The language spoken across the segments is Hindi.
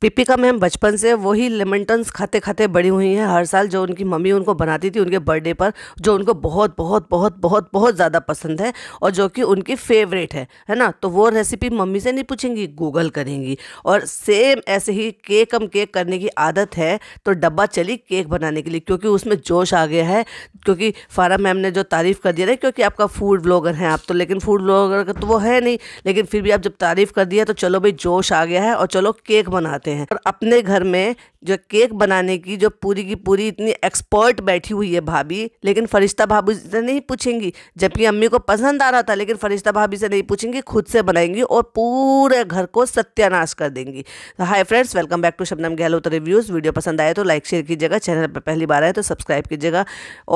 पिपिका मैम बचपन से वही लेमनटन्स खाते खाते बड़ी हुई हैं हर साल जो उनकी मम्मी उनको बनाती थी उनके बर्थडे पर जो उनको बहुत बहुत बहुत बहुत बहुत ज़्यादा पसंद है और जो कि उनकी फेवरेट है है ना तो वो रेसिपी मम्मी से नहीं पूछेंगी गूगल करेंगी और सेम ऐसे ही केक कम केक करने की आदत है तो डब्बा चली केक बनाने के लिए क्योंकि उसमें जोश आ गया है क्योंकि फारा मैम ने जो तारीफ़ कर दिया ना क्योंकि आपका फूड ब्लॉगर हैं आप तो लेकिन फूड ब्लॉगर तो वो है नहीं लेकिन फिर भी आप जब तारीफ़ कर दिया तो चलो भाई जोश आ गया है और चलो केक बनाते करते हैं और अपने घर में जो केक बनाने की जो पूरी की पूरी इतनी एक्सपर्ट बैठी हुई है भाभी लेकिन फरिश्ता भाभी से नहीं पूछेंगी जबकि अम्मी को पसंद आ रहा था लेकिन फरिश्ता भाभी से नहीं पूछेंगी खुद से बनाएंगी और पूरे घर को सत्यानाश कर देंगी hi friends welcome back to Shabnam Gehlot reviews video पसंद आए तो लाइक शेयर कीजिएगा चैनल पर पहली बार आए तो सब्सक्राइब कीजिएगा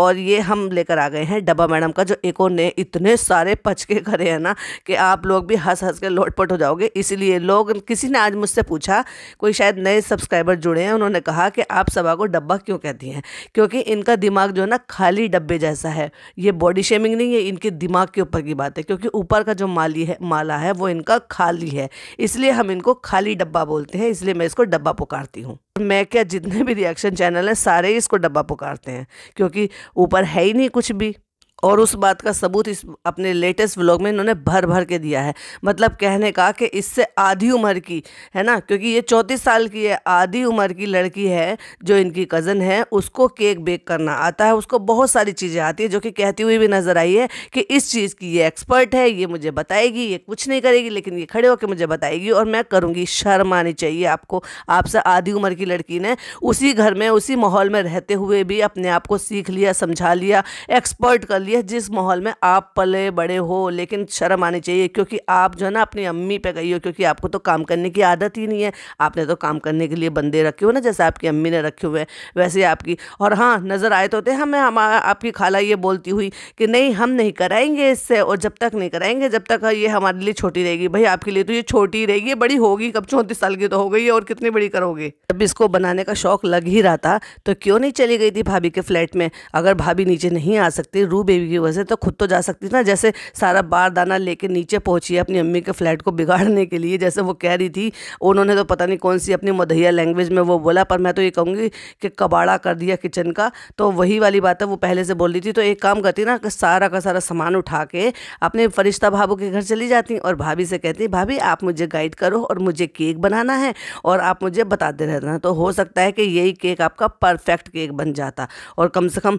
और ये हम लेकर आ गए हैं डब्बा मैडम का जो एक ने इतने सारे पचके करे हैं ना कि आप लोग भी हंस हंस के लोटपट हो जाओगे इसीलिए लोग किसी ने आज मुझसे पूछा कोई शायद नए सब्सक्राइबर जुड़े हैं उन्होंने कहा कि आप सभा को डब्बा क्यों कहती हैं क्योंकि इनका दिमाग जो है ना खाली डब्बे जैसा है ये बॉडी शेमिंग नहीं है इनके दिमाग के ऊपर की बात है क्योंकि ऊपर का जो माली है माला है वो इनका खाली है इसलिए हम इनको खाली डब्बा बोलते हैं इसलिए मैं इसको डब्बा पुकारती हूँ मैं क्या जितने भी रिएक्शन चैनल हैं सारे ही इसको डब्बा पुकारते हैं क्योंकि ऊपर है ही नहीं कुछ भी और उस बात का सबूत इस अपने लेटेस्ट व्लॉग में इन्होंने भर भर के दिया है मतलब कहने का कि इससे आधी उम्र की है ना क्योंकि ये चौंतीस साल की है आधी उम्र की लड़की है जो इनकी कज़न है उसको केक बेक करना आता है उसको बहुत सारी चीज़ें आती है जो कि कहती हुई भी नज़र आई है कि इस चीज़ की ये एक्सपर्ट है ये मुझे बताएगी ये कुछ नहीं करेगी लेकिन ये खड़े होकर मुझे बताएगी और मैं करूँगी शर्म आनी चाहिए आपको आपसे आधी उम्र की लड़की ने उसी घर में उसी माहौल में रहते हुए भी अपने आप को सीख लिया समझा लिया एक्सपर्ट कर लिए जिस माहौल में आप पले बड़े हो लेकिन शर्म आनी चाहिए क्योंकि आप जो है ना अपनी अम्मी पे गई हो क्योंकि आपको तो काम करने की आदत ही नहीं है आपने तो काम करने के लिए बंदे रखे हो ना जैसे आपकी अम्मी ने रखे हुए वैसे आपकी और हाँ नज़र आए तो होते हमें हम आपकी खाला ये बोलती हुई कि नहीं हम नहीं कराएंगे इससे और जब तक नहीं कराएंगे जब तक ये हमारे लिए छोटी रहेगी भाई आपके लिए तो ये छोटी रहेगी बड़ी होगी कब चौंतीस साल की तो हो गई है और कितनी बड़ी करोगे जब इसको बनाने का शौक लग ही रहा था तो क्यों नहीं चली गई थी भाभी के फ्लैट में अगर भाभी नीचे नहीं आ सकती रूबे बेबी की वजह से तो खुद तो जा सकती थी ना जैसे सारा बार दाना लेके नीचे पहुंची है अपनी अम्मी के फ्लैट को बिगाड़ने के लिए जैसे वो कह रही थी उन्होंने तो पता नहीं कौन सी अपनी मधैया लैंग्वेज में वो बोला पर मैं तो ये कहूँगी कि कबाड़ा कर दिया किचन का तो वही वाली बात है वो पहले से बोल रही थी तो एक काम करती ना सारा का सारा सामान उठा के अपने फरिश्ता भाभू के घर चली जाती और भाभी से कहती भाभी आप मुझे गाइड करो और मुझे केक बनाना है और आप मुझे बताते रहना तो हो सकता है कि यही केक आपका परफेक्ट केक बन जाता और कम से कम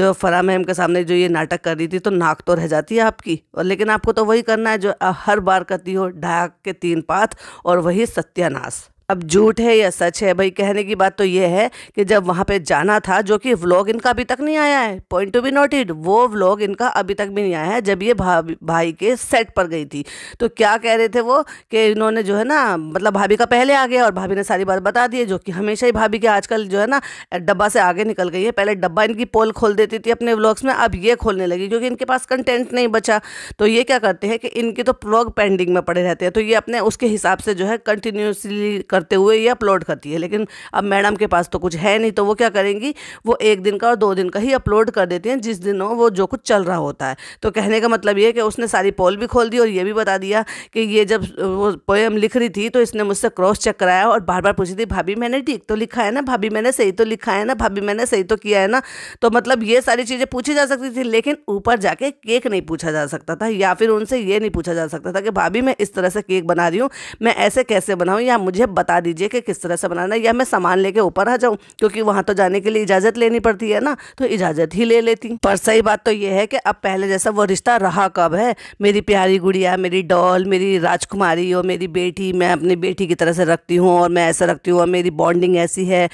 जो फरा मैम के सामने जो ये नाटक कर रही थी तो नाक तो रह जाती है आपकी और लेकिन आपको तो वही करना है जो हर बार करती हो ढाक के तीन पात और वही सत्यानाश अब झूठ है या सच है भाई कहने की बात तो ये है कि जब वहाँ पे जाना था जो कि व्लॉग इनका अभी तक नहीं आया है पॉइंट टू बी नोटेड वो व्लॉग इनका अभी तक भी नहीं आया है जब ये भा, भाई के सेट पर गई थी तो क्या कह रहे थे वो कि इन्होंने जो है ना मतलब भाभी का पहले आ गया और भाभी ने सारी बात बता दी है जो कि हमेशा ही भाभी के आजकल जो है ना डब्बा से आगे निकल गई है पहले डब्बा इनकी पोल खोल देती थी अपने व्लॉग्स में अब ये खोलने लगी क्योंकि इनके पास कंटेंट नहीं बचा तो ये क्या करते हैं कि इनके तो व्लॉग पेंडिंग में पड़े रहते हैं तो ये अपने उसके हिसाब से जो है कंटिन्यूसली करते हुए ये अपलोड करती है लेकिन अब मैडम के पास तो कुछ है नहीं तो वो क्या करेंगी वो एक दिन का और दो दिन का ही अपलोड कर देती हैं जिस दिनों वो जो कुछ चल रहा होता है तो कहने का मतलब ये कि उसने सारी पोल भी खोल दी और ये भी बता दिया कि ये जब वो पोएम लिख रही थी तो इसने मुझसे क्रॉस चेक कराया और बार बार पूछी थी भाभी मैंने ठीक तो लिखा है ना भाभी मैंने सही तो लिखा है ना भाभी मैंने सही तो किया है ना तो मतलब ये सारी चीज़ें पूछी जा सकती थी लेकिन ऊपर जाके केक नहीं पूछा जा सकता था या फिर उनसे ये नहीं पूछा जा सकता था कि भाभी मैं इस तरह से केक बना रही हूँ मैं ऐसे कैसे बनाऊँ या मुझे बता बता दीजिए कि किस तरह से बनाना है या मैं सामान लेके ऊपर आ जाऊँ क्योंकि वहाँ तो जाने के लिए इजाज़त लेनी पड़ती है ना तो इजाज़त ही ले लेती पर सही बात तो ये है कि अब पहले जैसा वो रिश्ता रहा कब है मेरी प्यारी गुड़िया मेरी डॉल मेरी राजकुमारी और मेरी बेटी मैं अपनी बेटी की तरह से रखती हूँ और मैं ऐसा रखती हूँ और मेरी बॉन्डिंग ऐसी है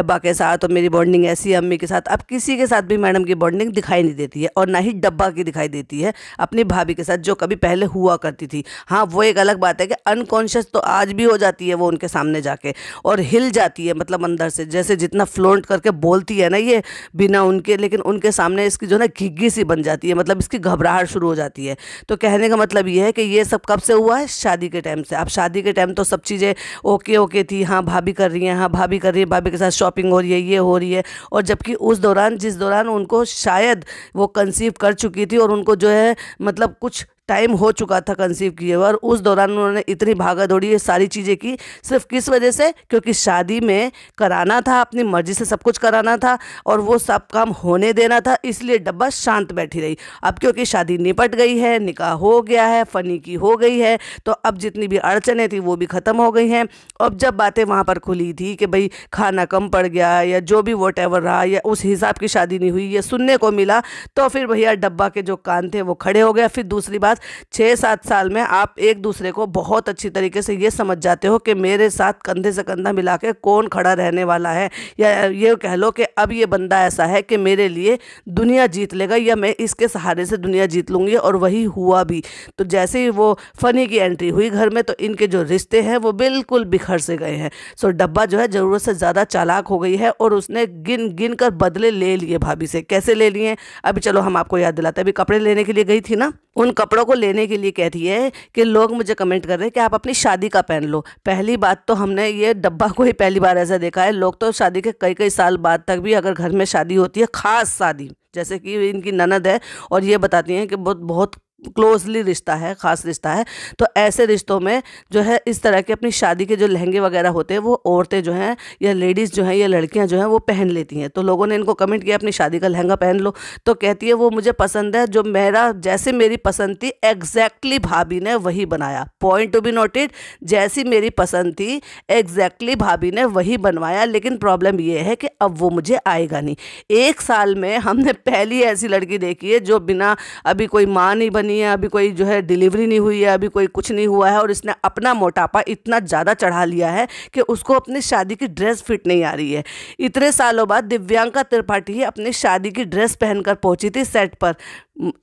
डब्बा के साथ और मेरी बॉन्डिंग ऐसी है अम्मी के साथ अब किसी के साथ भी मैडम की बॉन्डिंग दिखाई नहीं देती है और ना ही डब्बा की दिखाई देती है अपनी भाभी के साथ जो कभी पहले हुआ करती थी हाँ वो एक अलग बात है कि अनकॉन्शियस तो आज भी हो जाती है वो उनके सामने सामने जाके और हिल जाती है मतलब अंदर से जैसे जितना फ्लोट करके बोलती है ना ये बिना उनके लेकिन उनके सामने इसकी जो है ना घिग्गी सी बन जाती है मतलब इसकी घबराहट शुरू हो जाती है तो कहने का मतलब ये है कि ये सब कब से हुआ है शादी के टाइम से अब शादी के टाइम तो सब चीज़ें ओके ओके थी हाँ भाभी कर रही हैं हाँ भाभी कर रही है भाभी के साथ शॉपिंग हो रही है ये हो रही है और जबकि उस दौरान जिस दौरान उनको शायद वो कंसीव कर चुकी थी और उनको जो है मतलब कुछ टाइम हो चुका था कंसीव किए और उस दौरान उन्होंने इतनी भागा दौड़ी ये सारी चीज़ें की सिर्फ किस वजह से क्योंकि शादी में कराना था अपनी मर्ज़ी से सब कुछ कराना था और वो सब काम होने देना था इसलिए डब्बा शांत बैठी रही अब क्योंकि शादी निपट गई है निकाह हो गया है फनी की हो गई है तो अब जितनी भी अड़चने थी वो भी ख़त्म हो गई हैं अब जब बातें वहाँ पर खुली थी कि भाई खाना कम पड़ गया या जो भी वॉट रहा या उस हिसाब की शादी नहीं हुई ये सुनने को मिला तो फिर भैया डब्बा के जो कान थे वो खड़े हो गया फिर दूसरी बात साथ छः सात साल में आप एक दूसरे को बहुत अच्छी तरीके से ये समझ जाते हो कि मेरे साथ कंधे से कंधा मिला के कौन खड़ा रहने वाला है या ये कह लो कि अब ये बंदा ऐसा है कि मेरे लिए दुनिया जीत लेगा या मैं इसके सहारे से दुनिया जीत लूँगी और वही हुआ भी तो जैसे ही वो फ़नी की एंट्री हुई घर में तो इनके जो रिश्ते हैं वो बिल्कुल बिखर से गए हैं सो डब्बा जो है ज़रूरत से ज़्यादा चालाक हो गई है और उसने गिन गिन कर बदले ले लिए भाभी से कैसे ले लिए अभी चलो हम आपको याद दिलाते अभी कपड़े लेने के लिए गई थी ना उन कपड़ों औरों को लेने के लिए कहती है कि लोग मुझे कमेंट कर रहे हैं कि आप अपनी शादी का पहन लो पहली बात तो हमने ये डब्बा को ही पहली बार ऐसा देखा है लोग तो शादी के कई कई साल बाद तक भी अगर घर में शादी होती है ख़ास शादी जैसे कि इनकी ननद है और ये बताती हैं कि बहुत बहुत क्लोजली रिश्ता है ख़ास रिश्ता है तो ऐसे रिश्तों में जो है इस तरह के अपनी शादी के जो लहंगे वगैरह होते हैं वो औरतें जो हैं या लेडीज़ जो हैं या लड़कियां जो हैं वो पहन लेती हैं तो लोगों ने इनको कमेंट किया अपनी शादी का लहंगा पहन लो तो कहती है वो मुझे पसंद है जो मेरा जैसे मेरी पसंद थी एग्जैक्टली भाभी ने वही बनाया पॉइंट टू बी नोटेड जैसी मेरी पसंद थी एग्जैक्टली भाभी ने वही बनवाया लेकिन प्रॉब्लम ये है कि अब वो मुझे आएगा नहीं एक साल में हमने पहली ऐसी लड़की देखी है जो बिना अभी कोई माँ नहीं बनी नहीं है अभी कोई जो है डिलीवरी नहीं हुई है अभी कोई कुछ नहीं हुआ है और इसने अपना मोटापा इतना ज़्यादा चढ़ा लिया है कि उसको अपनी शादी की ड्रेस फिट नहीं आ रही है इतने सालों बाद दिव्यांका त्रिपाठी अपनी शादी की ड्रेस पहनकर पहुंची थी सेट पर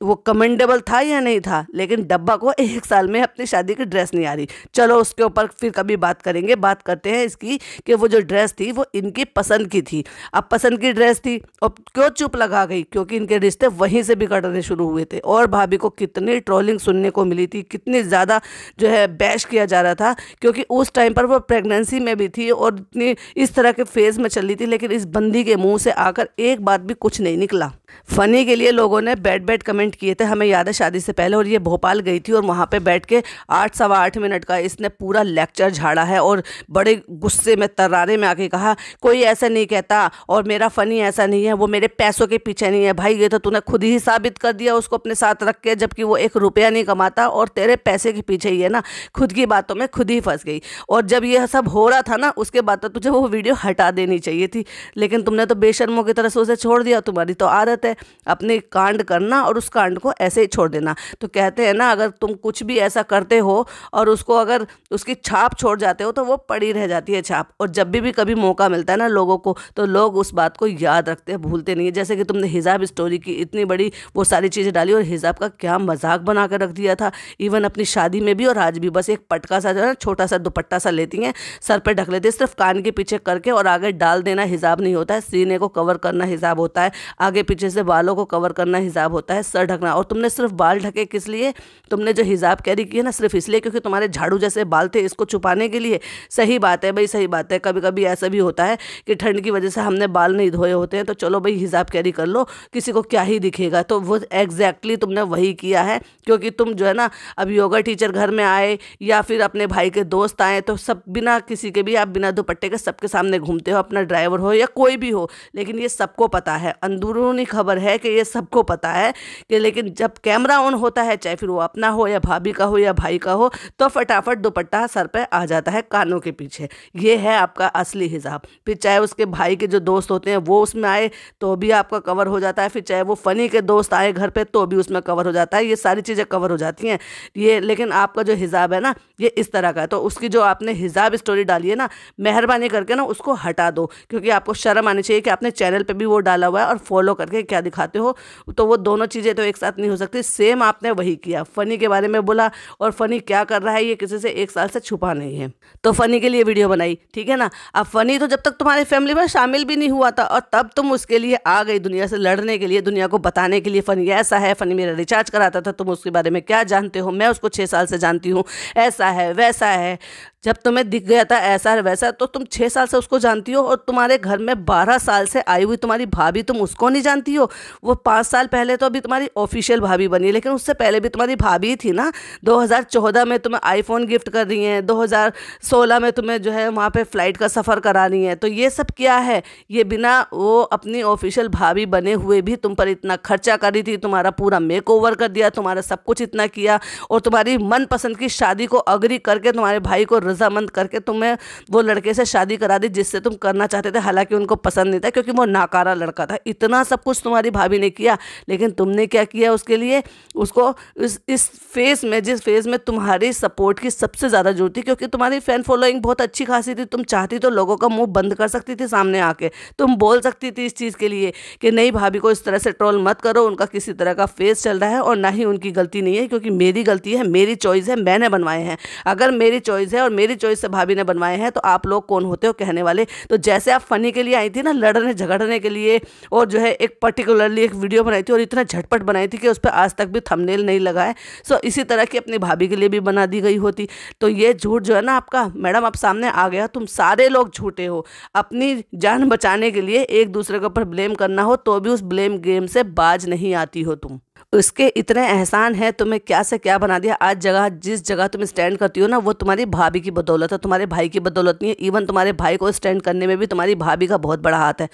वो कमेंडेबल था या नहीं था लेकिन डब्बा को एक साल में अपनी शादी की ड्रेस नहीं आ रही चलो उसके ऊपर फिर कभी बात करेंगे बात करते हैं इसकी कि वो जो ड्रेस थी वो इनकी पसंद की थी अब पसंद की ड्रेस थी और क्यों चुप लगा गई क्योंकि इनके रिश्ते वहीं से बिगड़ने शुरू हुए थे और भाभी को कितनी ट्रोलिंग सुनने को मिली थी कितनी ज़्यादा जो है बैश किया जा रहा था क्योंकि उस टाइम पर वो प्रेगनेंसी में भी थी और इतनी इस तरह के फेज़ में चल रही थी लेकिन इस बंदी के मुँह से आकर एक बात भी कुछ नहीं निकला फनी के लिए लोगों ने बैठ बैठ मिनट कमेंट किए थे हमें याद है शादी से पहले और ये भोपाल गई थी और वहाँ पे बैठ के आठ सवा आठ मिनट का इसने पूरा लेक्चर झाड़ा है और बड़े गुस्से में तर्रारे में आके कहा कोई ऐसा नहीं कहता और मेरा फ़नी ऐसा नहीं है वो मेरे पैसों के पीछे नहीं है भाई ये तो तूने खुद ही साबित कर दिया उसको अपने साथ रख के जबकि वो एक रुपया नहीं कमाता और तेरे पैसे के पीछे ही है ना खुद की बातों में खुद ही फंस गई और जब यह सब हो रहा था ना उसके बाद तो तुझे वो वीडियो हटा देनी चाहिए थी लेकिन तुमने तो बेशर्मों की तरह से उसे छोड़ दिया तुम्हारी तो आदत है अपने कांड करना और उस कांड को ऐसे ही छोड़ देना तो कहते हैं ना अगर तुम कुछ भी ऐसा करते हो और उसको अगर उसकी छाप छोड़ जाते हो तो वो पड़ी रह जाती है छाप और जब भी, भी कभी मौका मिलता है ना लोगों को तो लोग उस बात को याद रखते हैं भूलते नहीं है जैसे कि तुमने हिजाब स्टोरी की इतनी बड़ी वो सारी चीज़ें डाली और हिजाब का क्या मजाक बना कर रख दिया था इवन अपनी शादी में भी और आज भी बस एक पटका सा जो है ना छोटा सा दुपट्टा सा लेती हैं सर पर ढक लेती है सिर्फ कान के पीछे करके और आगे डाल देना हिजाब नहीं होता है सीने को कवर करना हिजाब होता है आगे पीछे से बालों को कवर करना हिजाब होता है है सर ढकना और तुमने सिर्फ बाल ढके किस लिए तुमने जो हिजाब कैरी की है ना सिर्फ इसलिए क्योंकि तुम्हारे झाड़ू जैसे बाल थे इसको छुपाने के लिए सही बात है भाई सही बात है कभी कभी ऐसा भी होता है कि ठंड की वजह से हमने बाल नहीं धोए होते हैं तो चलो भाई हिजाब कैरी कर लो किसी को क्या ही दिखेगा तो वो एग्जैक्टली तुमने वही किया है क्योंकि तुम जो है ना अब योगा टीचर घर में आए या फिर अपने भाई के दोस्त आए तो सब बिना किसी के भी आप बिना दुपट्टे के सबके सामने घूमते हो अपना ड्राइवर हो या कोई भी हो लेकिन ये सबको पता है अंदरूनी खबर है कि ये सबको पता है कि लेकिन जब कैमरा ऑन होता है चाहे फिर वो अपना हो या भाभी का हो या भाई का हो तो फटाफट दुपट्टा सर पर आ जाता है कानों के पीछे ये है आपका असली हिजाब फिर चाहे उसके भाई के जो दोस्त होते हैं वो उसमें आए तो भी आपका कवर हो जाता है फिर चाहे वो फ़नी के दोस्त आए घर पर तो भी उसमें कवर हो जाता है ये सारी चीज़ें कवर हो जाती हैं ये लेकिन आपका जो हिजाब है ना ये इस तरह का है तो उसकी जो आपने हिजाब स्टोरी डाली है ना मेहरबानी करके ना उसको हटा दो क्योंकि आपको शर्म आनी चाहिए कि आपने चैनल पर भी वो डाला हुआ है और फॉलो करके क्या दिखाते हो तो वो दोनों चीज़ चीज़ें तो एक साथ नहीं हो सकती सेम आपने वही किया फ़नी के बारे में बोला और फ़नी क्या कर रहा है ये किसी से एक साल से छुपा नहीं है तो फ़नी के लिए वीडियो बनाई ठीक है ना अब फ़नी तो जब तक तुम्हारे फैमिली में शामिल भी नहीं हुआ था और तब तुम उसके लिए आ गई दुनिया से लड़ने के लिए दुनिया को बताने के लिए फ़नी ऐसा है फ़नी मेरा रिचार्ज कराता था तुम उसके बारे में क्या जानते हो मैं उसको छः साल से जानती हूँ ऐसा है वैसा है जब तुम्हें दिख गया था ऐसा वैसा तो तुम छः साल से उसको जानती हो और तुम्हारे घर में बारह साल से आई हुई तुम्हारी भाभी तुम उसको नहीं जानती हो वो पाँच साल पहले तो अभी तुम्हारी ऑफिशियल भाभी बनी है लेकिन उससे पहले भी तुम्हारी भाभी थी ना 2014 में तुम्हें आईफोन गिफ्ट कर रही हैं दो में तुम्हें जो है वहाँ पर फ़्लाइट का सफ़र करा रही हैं तो ये सब क्या है ये बिना वो अपनी ऑफिशियल भाभी बने हुए भी तुम पर इतना खर्चा कर रही थी तुम्हारा पूरा मेक ओवर कर दिया तुम्हारा सब कुछ इतना किया और तुम्हारी मनपसंद की शादी को अग्री करके तुम्हारे भाई को रजामंद करके तुम्हें वो लड़के से शादी करा दी जिससे तुम करना चाहते थे हालांकि उनको पसंद नहीं था क्योंकि वो नाकारा लड़का था इतना सब कुछ तुम्हारी भाभी ने किया लेकिन तुमने क्या किया उसके लिए उसको इस इस फेज़ में जिस फेज़ में तुम्हारी सपोर्ट की सबसे ज़्यादा जरूरत थी क्योंकि तुम्हारी फ़ैन फॉलोइंग बहुत अच्छी खासी थी तुम चाहती तो लोगों का मुंह बंद कर सकती थी सामने आके तुम बोल सकती थी इस चीज़ के लिए कि नहीं भाभी को इस तरह से ट्रोल मत करो उनका किसी तरह का फेस चल रहा है और ना ही उनकी गलती नहीं है क्योंकि मेरी गलती है मेरी चॉइस है मैंने बनवाए हैं अगर मेरी चॉइस है और मेरी चॉइस से भाभी ने बनवाए हैं तो आप लोग कौन होते हो कहने वाले तो जैसे आप फ़नी के लिए आई थी ना लड़ने झगड़ने के लिए और जो है एक पर्टिकुलरली एक वीडियो बनाई थी और इतना झटपट बनाई थी कि उस पर आज तक भी थमनेल नहीं लगा है सो इसी तरह की अपनी भाभी के लिए भी बना दी गई होती तो ये झूठ जो है ना आपका मैडम आप सामने आ गया तुम सारे लोग झूठे हो अपनी जान बचाने के लिए एक दूसरे के ऊपर ब्लेम करना हो तो भी उस ब्लेम गेम से बाज नहीं आती हो तुम उसके इतने एहसान है तुम्हें क्या से क्या बना दिया आज जगह जिस जगह तुम स्टैंड करती हो ना वो तुम्हारी भाभी की बदौलत है तुम्हारे भाई की बदौलत नहीं है इवन तुम्हारे भाई को स्टैंड करने में भी तुम्हारी भाभी का बहुत बड़ा हाथ है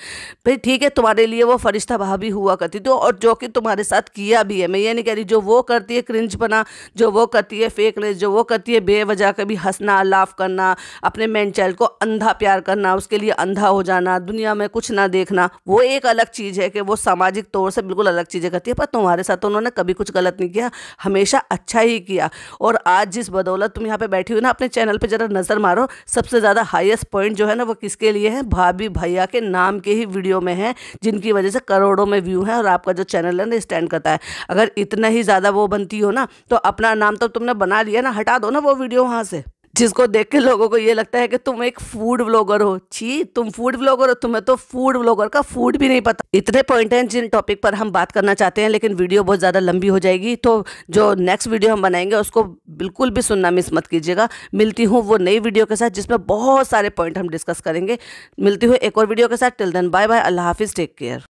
भाई ठीक है तुम्हारे लिए वो फरिश्ता भाभी हुआ करती थी और जो कि तुम्हारे साथ किया भी है मैं ये नहीं कह रही जो वो करती है क्रिंज बना जो वो करती है फेकनेस जो वो करती है बेवजह कभी हंसना लाफ करना अपने मैन चाइल्ड को अंधा प्यार करना उसके लिए अंधा हो जाना दुनिया में कुछ ना देखना वो एक अलग चीज़ है कि वो सामाजिक तौर से बिल्कुल अलग चीज़ें करती है पर तुम्हारे साथ तो उन्होंने कभी कुछ गलत नहीं किया हमेशा अच्छा ही किया और आज जिस बदौलत तुम यहाँ पे बैठी हो ना अपने चैनल पे ज़रा नज़र मारो सबसे ज़्यादा हाईएस्ट पॉइंट जो है ना वो किसके लिए है भाभी भैया के नाम के ही वीडियो में है जिनकी वजह से करोड़ों में व्यू है और आपका जो चैनल है ना स्टैंड करता है अगर इतना ही ज़्यादा वो बनती हो ना तो अपना नाम तो तुमने बना लिया ना हटा दो ना वो वीडियो वहाँ से जिसको देख के लोगों को ये लगता है कि तुम एक फूड व्लॉगर हो छी तुम फूड व्लॉगर हो तुम्हें तो फूड व्लॉगर का फूड भी नहीं पता इतने पॉइंट हैं जिन टॉपिक पर हम बात करना चाहते हैं लेकिन वीडियो बहुत ज़्यादा लंबी हो जाएगी तो जो नेक्स्ट वीडियो हम बनाएंगे उसको बिल्कुल भी सुनना मिस मत कीजिएगा मिलती हूँ वो नई वीडियो के साथ जिसमें बहुत सारे पॉइंट हम डिस्कस करेंगे मिलती हूँ एक और वीडियो के साथ टिल देन बाय बाय अल्लाह हाफिज़ टेक केयर